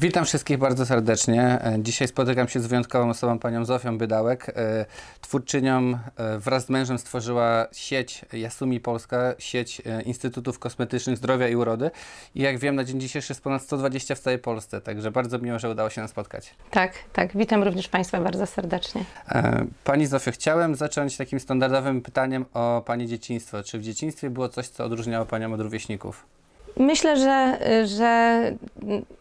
Witam wszystkich bardzo serdecznie. E, dzisiaj spotykam się z wyjątkową osobą, panią Zofią Bydałek. E, twórczynią e, wraz z mężem stworzyła sieć Jasumi Polska, sieć Instytutów Kosmetycznych Zdrowia i Urody. I jak wiem, na dzień dzisiejszy jest ponad 120 w całej Polsce, także bardzo miło, że udało się nas spotkać. Tak, tak. Witam również państwa bardzo serdecznie. Pani Zofio, chciałem zacząć takim standardowym pytaniem o pani dzieciństwo. Czy w dzieciństwie było coś, co odróżniało panią od rówieśników? Myślę, że, że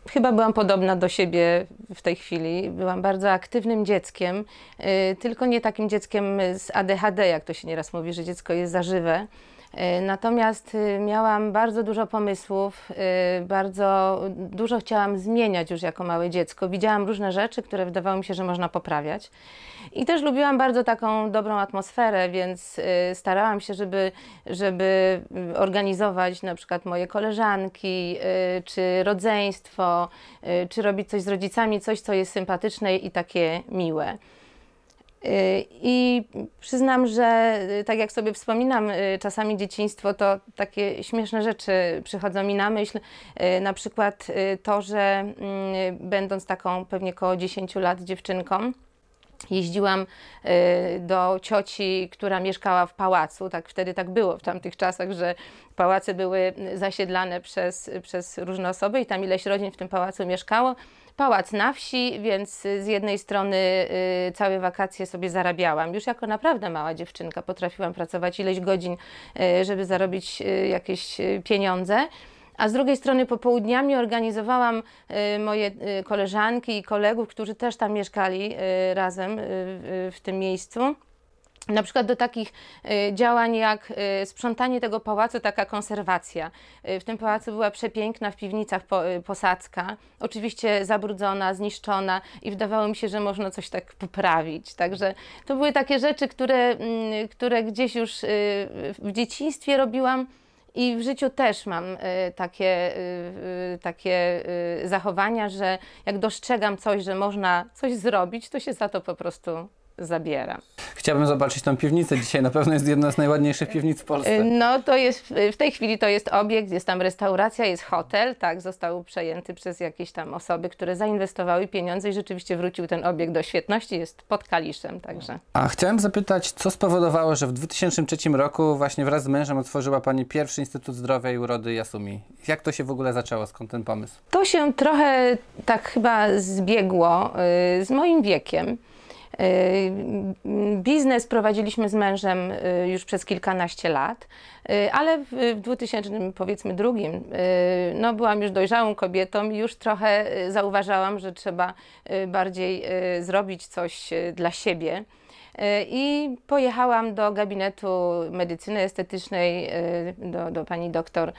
chyba byłam podobna do siebie w tej chwili. Byłam bardzo aktywnym dzieckiem, y, tylko nie takim dzieckiem z ADHD, jak to się nieraz mówi, że dziecko jest zażywe. E, natomiast y, miałam bardzo dużo pomysłów, y, bardzo dużo chciałam zmieniać już jako małe dziecko. Widziałam różne rzeczy, które wydawało mi się, że można poprawiać. I też lubiłam bardzo taką dobrą atmosferę, więc y, starałam się, żeby, żeby organizować na przykład moje koleżanki, czy rodzeństwo, czy robić coś z rodzicami, coś, co jest sympatyczne i takie miłe. Y, I przyznam, że y, tak jak sobie wspominam, y, czasami dzieciństwo to takie śmieszne rzeczy przychodzą mi na myśl. Na przykład to, że mm, będąc taką pewnie około 10 lat dziewczynką, jeździłam do cioci, która mieszkała w pałacu. Tak wtedy tak było w tamtych czasach, że pałace były zasiedlane przez, przez różne osoby i tam ileś rodzin w tym pałacu mieszkało pałac na wsi, więc z jednej strony y, całe wakacje sobie zarabiałam. Już jako naprawdę mała dziewczynka potrafiłam pracować ileś godzin, y, żeby zarobić y, jakieś pieniądze. A z drugiej strony popołudniami organizowałam moje koleżanki i kolegów, którzy też tam mieszkali razem w tym miejscu na przykład do takich y, działań jak y, sprzątanie tego pałacu, taka konserwacja. Y, w tym pałacu była przepiękna w piwnicach posadzka, oczywiście zabrudzona, zniszczona i wydawało mi się, że można coś tak poprawić. Także to były takie rzeczy, które, mm, które gdzieś już w dzieciństwie robiłam. I w życiu też mam takie, takie zachowania, że jak dostrzegam coś, że można coś zrobić, to się za to po prostu zabiera. Chciałbym zobaczyć tą piwnicę dzisiaj. Na pewno jest jedna z najładniejszych piwnic w Polsce. Y, no to jest, y, w tej chwili to jest obiekt, jest tam restauracja, jest hotel, tak, został przejęty przez jakieś tam osoby, które zainwestowały pieniądze i rzeczywiście wrócił ten obiekt do świetności, jest pod Kaliszem także. A chciałem zapytać, co spowodowało, że w 2003 roku właśnie wraz z mężem otworzyła Pani pierwszy Instytut Zdrowia i Urody Jasumi. Jak to się w ogóle zaczęło? Skąd ten pomysł? To się trochę tak chyba zbiegło yy, z moim wiekiem. Y, biznes prowadziliśmy z mężem y, już przez kilkanaście lat, y, ale w 2000 powiedzmy drugim, no byłam już dojrzałą kobietą i już trochę zauważałam, że trzeba bardziej zrobić coś dla siebie. I pojechałam do gabinetu medycyny estetycznej, do, do pani doktor,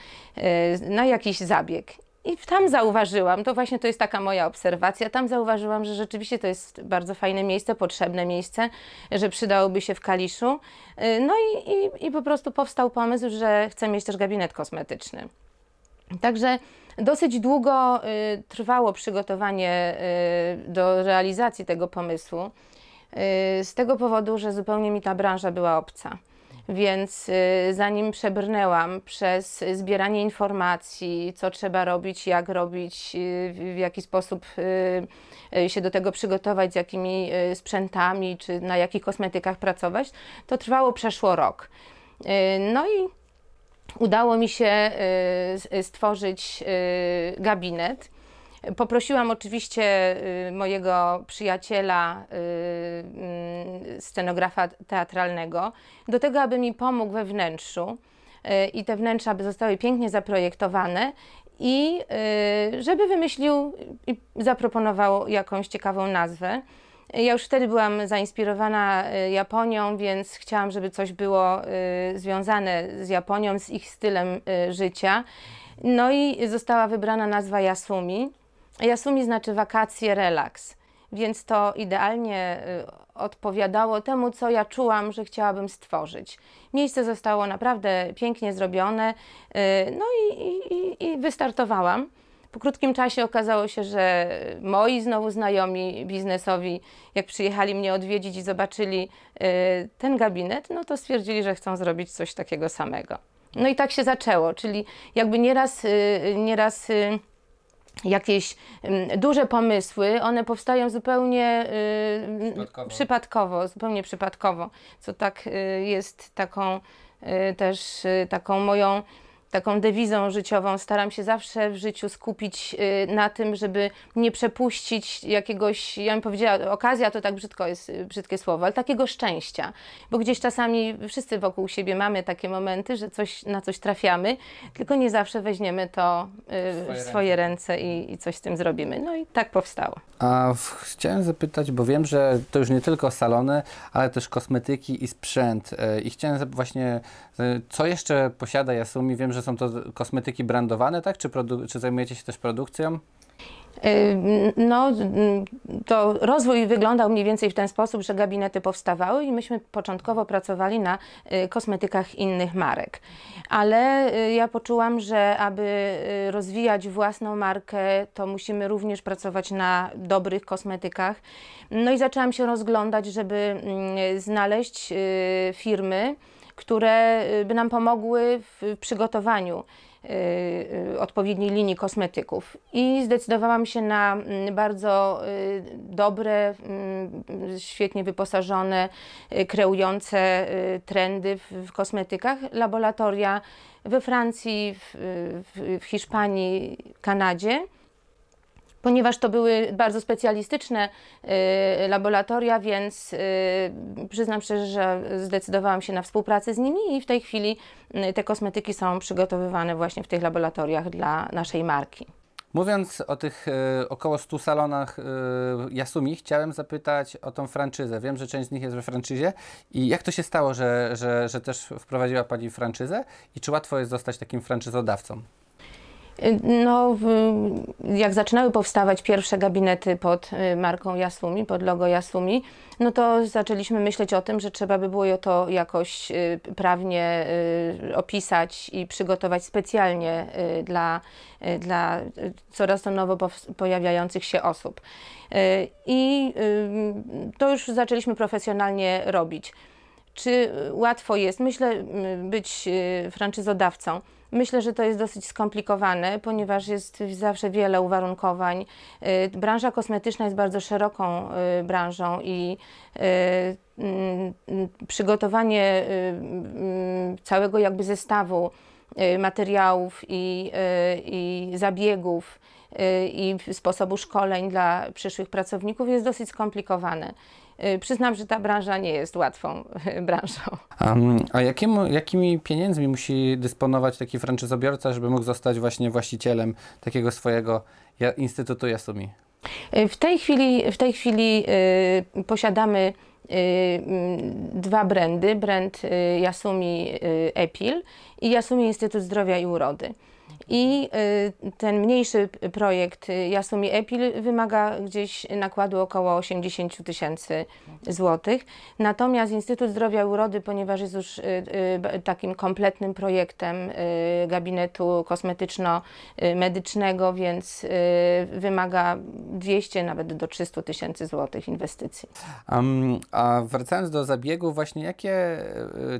na jakiś zabieg. I tam zauważyłam, to właśnie to jest taka moja obserwacja, tam zauważyłam, że rzeczywiście to jest bardzo fajne miejsce, potrzebne miejsce, że przydałoby się w Kaliszu. Y, no i, i, i po prostu powstał pomysł, że chcę mieć też gabinet kosmetyczny. Także dosyć długo y, trwało przygotowanie y, do realizacji tego pomysłu, y, z tego powodu, że zupełnie mi ta branża była obca. Więc y, zanim przebrnęłam przez zbieranie informacji, co trzeba robić, jak robić, y, w jaki sposób y, się do tego przygotować, z jakimi sprzętami, czy na jakich kosmetykach pracować, to trwało przeszło rok. No i udało mi się stworzyć gabinet Poprosiłam oczywiście y, mojego przyjaciela, y, y, scenografa teatralnego, do tego, aby mi pomógł we wnętrzu i te wnętrza aby zostały pięknie zaprojektowane i żeby wymyślił i zaproponował jakąś ciekawą nazwę. Ja już wtedy byłam zainspirowana Japonią, więc chciałam, żeby coś było związane z Japonią, z ich stylem życia. No i została wybrana nazwa Yasumi. Yasumi znaczy wakacje, relaks, więc to idealnie y, odpowiadało temu, co ja czułam, że chciałabym stworzyć. Miejsce zostało naprawdę pięknie zrobione, y, no i, i, i wystartowałam. Po krótkim czasie okazało się, że moi znowu znajomi biznesowi, jak przyjechali mnie odwiedzić i zobaczyli y, ten gabinet, no to stwierdzili, że chcą zrobić coś takiego samego. No i tak się zaczęło, czyli jakby nieraz, nieraz jakieś mm, duże pomysły, one powstają zupełnie y, przypadkowo. przypadkowo zupełnie przypadkowo, co tak y, jest taką y, też taką moją taką dewizą życiową. Staram się zawsze w życiu skupić y, na tym, żeby nie przepuścić jakiegoś, ja bym powiedziała, okazja to tak brzydko jest, y, brzydkie słowo, ale takiego szczęścia. Bo gdzieś czasami wszyscy wokół siebie mamy takie momenty, że coś, na coś trafiamy, tylko nie zawsze weźmiemy to y, w swoje ręce, i, i coś z tym zrobimy. No i tak powstało. A chciałem zapytać, bo wiem, że to już nie tylko salony, ale też kosmetyki i sprzęt. I chciałem właśnie, co jeszcze posiada Yasumi? Wiem, że że są to kosmetyki brandowane, tak? Czy, czy zajmujecie się też produkcją? Y, no, to rozwój wyglądał mniej więcej w ten sposób, że gabinety powstawały i myśmy początkowo pracowali na y, kosmetykach innych marek. Ale y, ja poczułam, że aby rozwijać własną markę, to musimy również pracować na dobrych kosmetykach. No i zaczęłam się rozglądać, żeby mm, znaleźć firmy, które y, by nam pomogły w przygotowaniu y, y, odpowiedniej linii kosmetyków. I zdecydowałam się na mm, bardzo dobre, mm, świetnie wyposażone, kreujące trendy w kosmetykach laboratoria we Francji, w, w Hiszpanii, Kanadzie ponieważ to były bardzo specjalistyczne y, laboratoria, więc y, przyznam szczerze, że zdecydowałam się na współpracę z nimi i w tej chwili y, te kosmetyki są przygotowywane właśnie w tych laboratoriach dla naszej marki. Mówiąc o tych y, około 100 salonach y, Yasumi, chciałem zapytać o tą franczyzę. Wiem, że część z nich jest we franczyzie. I jak to się stało, że, że, że też wprowadziła Pani franczyzę? I czy łatwo jest zostać takim franczyzodawcą? No, jak zaczynały powstawać pierwsze gabinety pod y, marką Jaslumi, pod logo Jaslumi, no to zaczęliśmy myśleć o tym, że trzeba by było to jakoś y, prawnie y, opisać i przygotować specjalnie dla, dla coraz to nowo pojawiających się osób. I to już zaczęliśmy profesjonalnie robić. Czy łatwo jest, myślę, być franczyzodawcą? Myślę, że to jest dosyć skomplikowane, ponieważ jest zawsze wiele uwarunkowań. Y, branża kosmetyczna jest bardzo szeroką y, branżą i y, mm, mm, przygotowanie mm, całego jakby zestawu materiałów i, i zabiegów i sposobu szkoleń dla przyszłych pracowników jest dosyć skomplikowane. Y, przyznam, że ta branża nie jest łatwą y, branżą. A, a jakim, jakimi pieniędzmi musi dysponować taki franczyzobiorca, żeby mógł zostać właśnie właścicielem takiego swojego Instytutu Yasumi? Y, w tej chwili, w tej chwili posiadamy mm, dwa brandy, brand Yasumi Epil i Yasumi Instytut Zdrowia i Urody. I y, ten mniejszy projekt Jasumi y, Epil wymaga gdzieś nakładu około 80 tysięcy złotych. Natomiast Instytut Zdrowia Urody, ponieważ jest już y, takim kompletnym projektem gabinetu kosmetyczno-medycznego, więc wymaga 200, nawet do 300 tysięcy złotych inwestycji. Um, a wracając do zabiegu, właśnie jakie,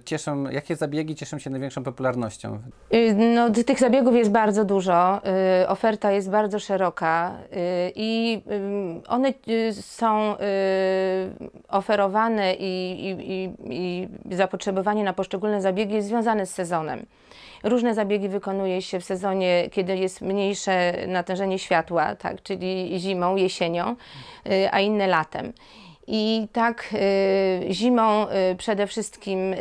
cieszą, jakie zabiegi cieszą się największą popularnością? No, tych zabiegów jest bardzo dużo, y, oferta jest bardzo szeroka y, i y, one są oferowane i, i, i, i zapotrzebowanie na poszczególne zabiegi jest związane z sezonem. Różne zabiegi wykonuje się w sezonie, kiedy jest mniejsze natężenie światła, tak, czyli zimą, jesienią, a inne latem. I tak zimą przede wszystkim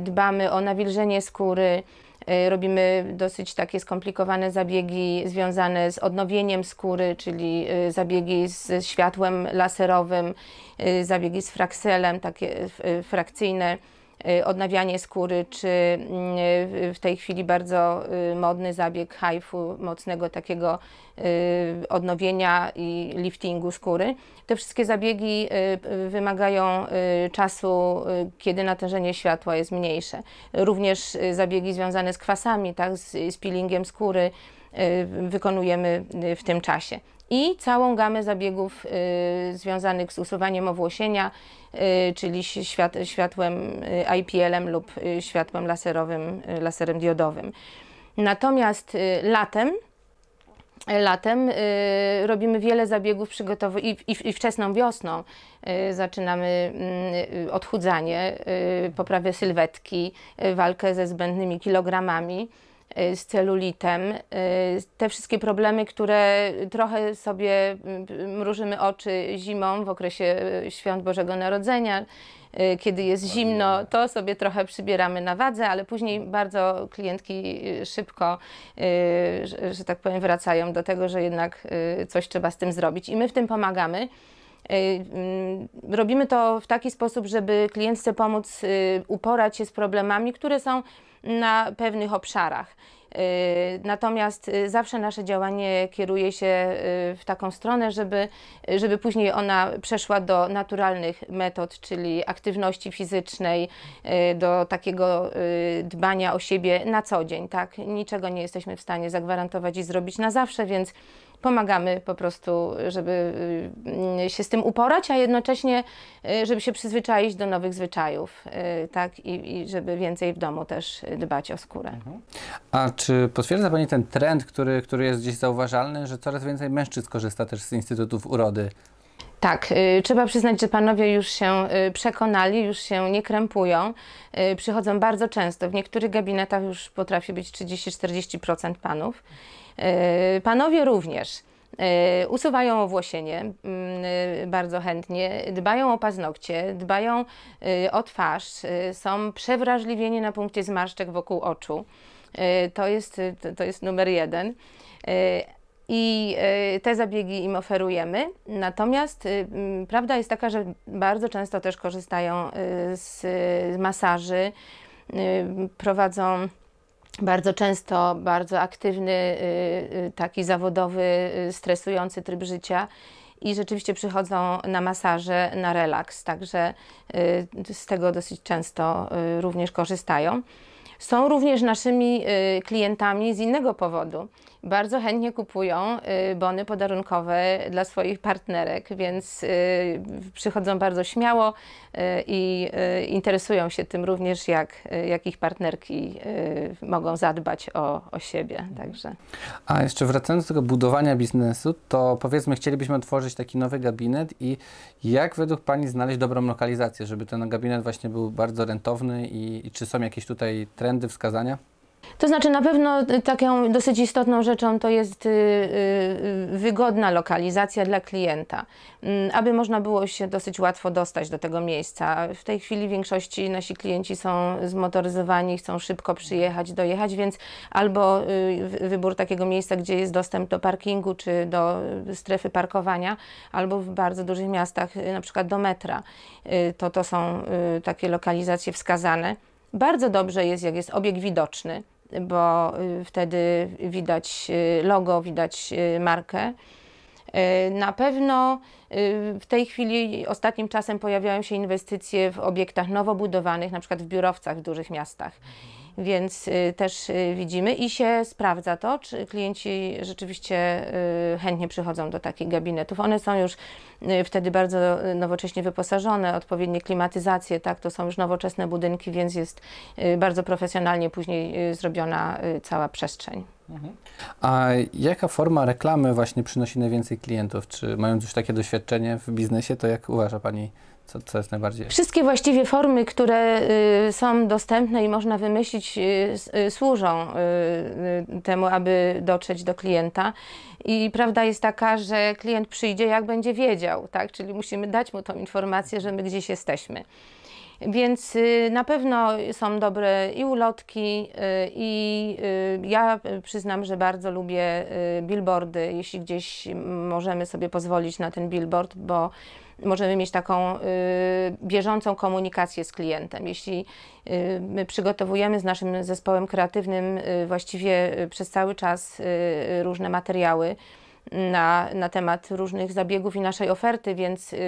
dbamy o nawilżenie skóry, Y, robimy dosyć takie skomplikowane zabiegi związane z odnowieniem skóry, czyli y, zabiegi z światłem laserowym, y, zabiegi z frakselem, takie frakcyjne. Y, odnawianie skóry, czy mm, y, w tej chwili bardzo y, modny zabieg hajfu, mocnego takiego odnowienia i liftingu skóry. Te wszystkie zabiegi wymagają czasu, kiedy natężenie światła jest mniejsze. Również zabiegi związane z kwasami, tak, z, z peelingiem skóry wykonujemy w tym czasie i całą gamę zabiegów y, związanych z usuwaniem owłosienia, y, czyli świat, światłem y, IPL-em lub y, światłem laserowym, y, laserem diodowym. Natomiast latem Latem y, robimy wiele zabiegów przygotowawczych i, i, i, wczesną wiosną y, zaczynamy mm, y, odchudzanie, poprawę sylwetki, walkę ze zbędnymi kilogramami. Y, z celulitem. Y, te wszystkie problemy, które trochę sobie y, mrużymy oczy zimą w okresie świąt Bożego Narodzenia, kiedy jest zimno, to sobie trochę przybieramy na wadze, ale później bardzo klientki szybko, że tak powiem, wracają do tego, że jednak coś trzeba z tym zrobić i my w tym pomagamy. Y, mm, robimy to w taki sposób, żeby klientce pomóc y, uporać się z problemami, które są na pewnych obszarach. Y, natomiast zawsze nasze działanie kieruje się w taką stronę, żeby, żeby później ona przeszła do naturalnych metod, czyli aktywności fizycznej, do takiego dbania o siebie na co dzień. Tak? Niczego nie jesteśmy w stanie zagwarantować i zrobić na zawsze, więc pomagamy po prostu, żeby y, się z tym uporać, a jednocześnie, y, żeby się przyzwyczaić do nowych zwyczajów, y, tak, i, i żeby więcej w domu też dbać o skórę. Mhm. A czy potwierdza Pani ten trend, który, który jest gdzieś zauważalny, że coraz więcej mężczyzn korzysta też z instytutów urody? Tak, trzeba przyznać, że panowie już się przekonali, już się nie krępują. przychodzą bardzo często. W niektórych gabinetach już potrafi być 30-40% panów. E, panowie również e, usuwają owłosienie mm, e, bardzo chętnie, dbają o paznokcie, dbają o twarz, są przewrażliwieni na punkcie zmarszczek wokół oczu. To jest, to jest numer jeden. I te zabiegi im oferujemy. Natomiast prawda jest taka, że bardzo często też korzystają z masaży, prowadzą bardzo często bardzo aktywny, y, y, taki zawodowy, y, stresujący tryb życia. I rzeczywiście przychodzą na masaże, na relaks, także z tego dosyć często również korzystają. Są również naszymi klientami z innego powodu bardzo chętnie kupują y, bony podarunkowe dla swoich partnerek, więc y, przychodzą bardzo śmiało y, i interesują się tym również, jak, jak ich partnerki mogą zadbać o, o siebie. Także. A jeszcze wracając do tego budowania biznesu, to powiedzmy, chcielibyśmy otworzyć taki nowy gabinet i jak według Pani znaleźć dobrą lokalizację, żeby ten gabinet właśnie był bardzo rentowny i, i czy są jakieś tutaj trendy, wskazania? To znaczy na pewno taką dosyć istotną rzeczą to jest y, y, y, wygodna lokalizacja dla klienta, mm, aby można było się dosyć łatwo dostać do tego miejsca. W tej chwili większości nasi klienci są zmotoryzowani, chcą szybko przyjechać, dojechać, więc albo wybór takiego miejsca, gdzie jest dostęp do parkingu czy do strefy parkowania, albo w bardzo dużych miastach, na przykład do metra. To, to są takie lokalizacje wskazane. Bardzo dobrze jest, jak jest obieg widoczny bo y, wtedy widać y, logo, widać y, markę. Na pewno w tej chwili ostatnim czasem pojawiają się inwestycje w obiektach nowo budowanych, na przykład w biurowcach w dużych miastach. Więc y, też y, widzimy i się sprawdza to, czy klienci rzeczywiście y, chętnie przychodzą do takich gabinetów. One są już wtedy bardzo nowocześnie wyposażone, odpowiednie klimatyzacje, tak, to są już nowoczesne budynki, więc jest bardzo profesjonalnie później zrobiona cała przestrzeń. Mhm. A jaka forma reklamy właśnie przynosi najwięcej klientów? Czy mając już takie doświadczenie w biznesie, to jak uważa Pani? Co, co jest najbardziej? Wszystkie właściwie formy, które y, są dostępne i można wymyślić, y, y, służą temu, aby dotrzeć do klienta. I prawda jest taka, że klient przyjdzie, jak będzie wiedział, tak? Czyli musimy dać mu tą informację, że my gdzieś jesteśmy. Więc na pewno są dobre i ulotki, i ja przyznam, że bardzo lubię billboardy, jeśli gdzieś możemy sobie pozwolić na ten billboard, bo możemy mieć taką y, bieżącą komunikację z klientem. Jeśli y, my przygotowujemy z naszym zespołem kreatywnym y, właściwie przez cały czas różne materiały, na, na temat różnych zabiegów i naszej oferty, więc y,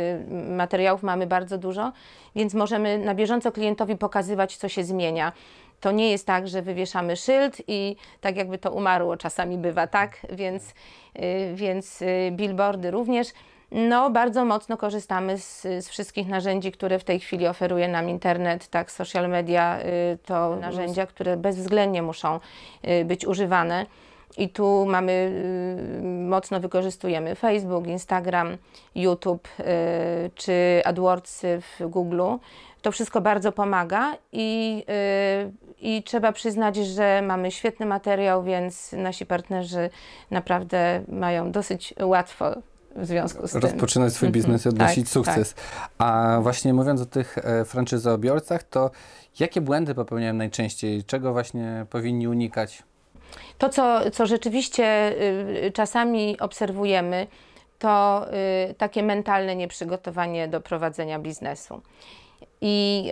materiałów mamy bardzo dużo, więc możemy na bieżąco klientowi pokazywać, co się zmienia. To nie jest tak, że wywieszamy szyld i tak jakby to umarło, czasami bywa tak, więc, y, więc y, billboardy również no bardzo mocno korzystamy z, z, wszystkich narzędzi, które w tej chwili oferuje nam internet, tak, social media y, to mhm. narzędzia, które bezwzględnie muszą y, być używane. I tu mamy, y, mocno wykorzystujemy Facebook, Instagram, YouTube czy AdWords w Google. To wszystko bardzo pomaga i, i trzeba przyznać, że mamy świetny materiał, więc nasi partnerzy naprawdę mają dosyć łatwo w związku z tym. Rozpoczynać swój mhm. biznes i tak, odnosić tak, sukces. Tak. A właśnie mówiąc o tych e, to jakie błędy popełniają najczęściej? Czego właśnie powinni unikać? To, co, co rzeczywiście y, czasami obserwujemy, to y, takie mentalne nieprzygotowanie do prowadzenia biznesu. I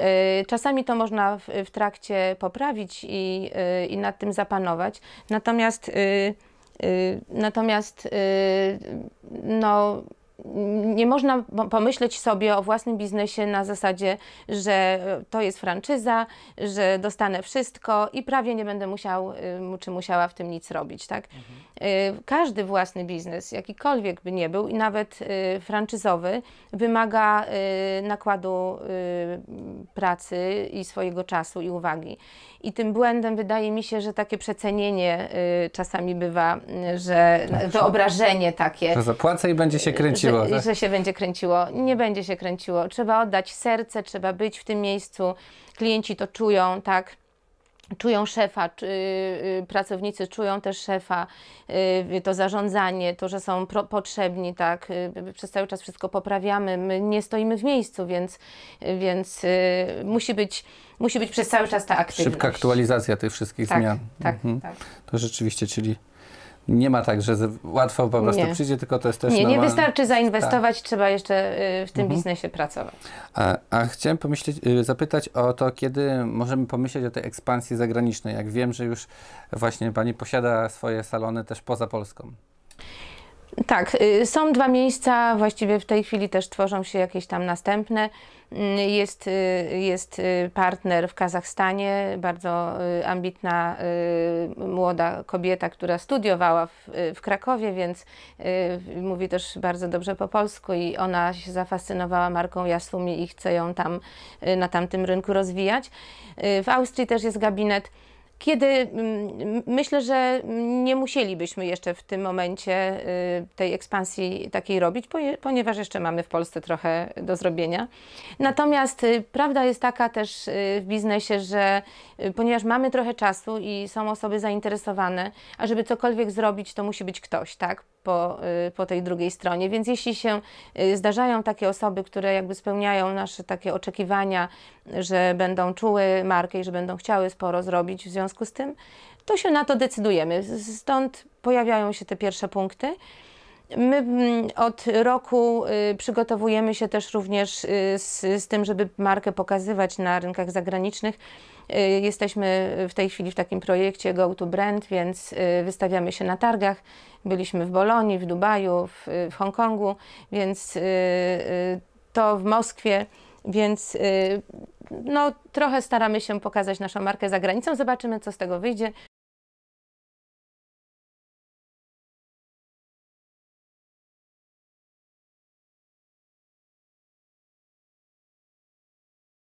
y, czasami to można w, w trakcie poprawić i, y, i nad tym zapanować. Natomiast y, Y, natomiast y, no, nie można pomyśleć sobie o własnym biznesie na zasadzie, że e, to jest franczyza, że dostanę wszystko i prawie nie będę musiał y, czy musiała w tym nic robić. Tak? Mhm. Y, każdy własny biznes, jakikolwiek by nie był, i nawet y, franczyzowy, wymaga nakładu pracy i swojego czasu i uwagi. I tym błędem wydaje mi się, że takie przecenienie czasami bywa, że tak. wyobrażenie takie. To zapłacę i będzie się kręciło kręciło, tak? że się będzie kręciło. Nie będzie się kręciło. Trzeba oddać serce, trzeba być w tym miejscu. Klienci to czują, tak? czują szefa, czy, y, y pracownicy czują też szefa, y, to zarządzanie, to, że są pro, potrzebni, tak, y, y, y przez cały czas wszystko poprawiamy, my nie stoimy w miejscu, więc, więc musi być musi być przez cały czas ta aktywność. Szybka aktualizacja tych wszystkich tak, zmian. Tak, mhm. tak. To rzeczywiście, czyli nie ma tak, że łatwo po prostu nie. przyjdzie, tylko to jest też. Nie, normalne. nie wystarczy zainwestować, tak. trzeba jeszcze y, w tym mhm. biznesie pracować. A, a chciałem pomyśleć, y, zapytać o to, kiedy możemy pomyśleć o tej ekspansji zagranicznej. Jak wiem, że już właśnie pani posiada swoje salony też poza Polską. Tak, y, są dwa miejsca, właściwie w tej chwili też tworzą się jakieś tam następne. Mm, jest, y, jest y, partner w Kazachstanie, bardzo ambitna młoda kobieta, która studiowała w, w Krakowie, więc mówi też bardzo dobrze po polsku i ona się zafascynowała marką Yasumi i chce ją tam na tamtym rynku rozwijać. W Austrii też jest gabinet kiedy mm, myślę, że nie musielibyśmy jeszcze w tym momencie y, tej ekspansji takiej robić, ponieważ jeszcze mamy w Polsce trochę do zrobienia. Natomiast y, prawda jest taka też y, w biznesie, że ponieważ mamy trochę czasu i są osoby zainteresowane, a żeby cokolwiek zrobić, to musi być ktoś, tak? po, y, po tej drugiej stronie. Więc jeśli się y, zdarzają takie osoby, które jakby spełniają nasze takie oczekiwania, że będą czuły markę i że będą chciały sporo zrobić w związku z tym, to się na to decydujemy. Stąd pojawiają się te pierwsze punkty. My mm, od roku y, przygotowujemy się też również y, z, z tym, żeby markę pokazywać na rynkach zagranicznych. Y, jesteśmy w tej chwili w takim projekcie Go to Brand, więc wystawiamy się na targach. Byliśmy w Bolonii, w Dubaju, w, w Hongkongu, więc to w Moskwie, więc no, trochę staramy się pokazać naszą markę za granicą. Zobaczymy, co z tego wyjdzie.